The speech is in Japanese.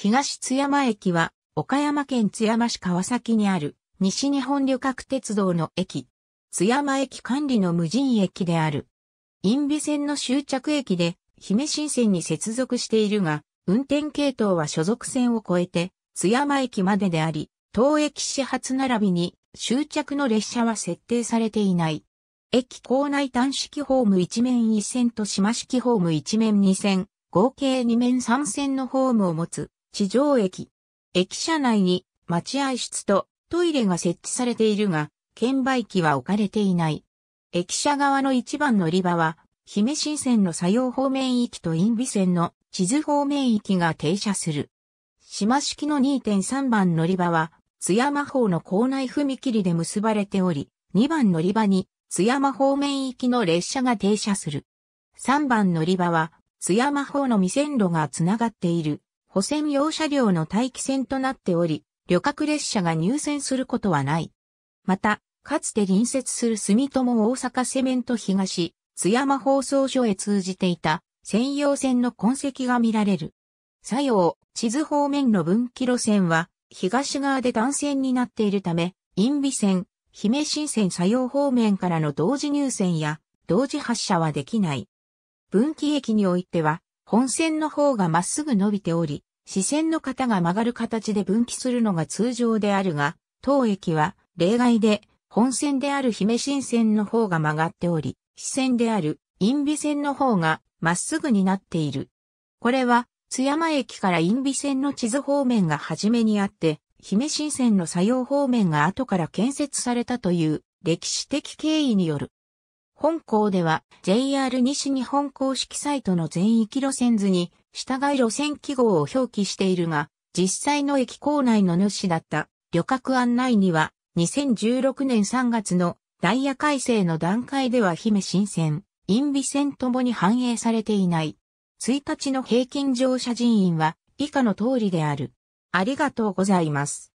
東津山駅は、岡山県津山市川崎にある、西日本旅客鉄道の駅。津山駅管理の無人駅である。ンビ線の終着駅で、姫新線に接続しているが、運転系統は所属線を越えて、津山駅までであり、当駅始発並びに、終着の列車は設定されていない。駅構内端式ホーム一面一線と島式ホーム一面二線、合計二面三線のホームを持つ。地上駅。駅舎内に待合室とトイレが設置されているが、券売機は置かれていない。駅舎側の一番乗り場は、姫新線の左用方面域と陰備線の地図方面域が停車する。島式の2.3番乗り場は、津山方の校内踏切で結ばれており、2番乗り場に津山方面行きの列車が停車する。3番乗り場は津山方の未線路がつながっている。保線用車両の待機線となっており、旅客列車が入線することはない。また、かつて隣接する住友大阪セメント東、津山放送所へ通じていた専用線の痕跡が見られる。作用、地図方面の分岐路線は、東側で断線になっているため、陰備線、姫新線作用方面からの同時入線や、同時発車はできない。分岐駅においては、本線の方がまっすぐ伸びており、視線の型が曲がる形で分岐するのが通常であるが、当駅は例外で本線である姫新線の方が曲がっており、支線である陰尾線の方がまっすぐになっている。これは津山駅から陰尾線の地図方面が初めにあって、姫新線の作用方面が後から建設されたという歴史的経緯による。本校では JR 西日本公式サイトの全域路線図に従い路線記号を表記しているが、実際の駅構内の主だった旅客案内には、2016年3月のダイヤ改正の段階では姫新線、インビ線ともに反映されていない。1日の平均乗車人員は以下の通りである。ありがとうございます。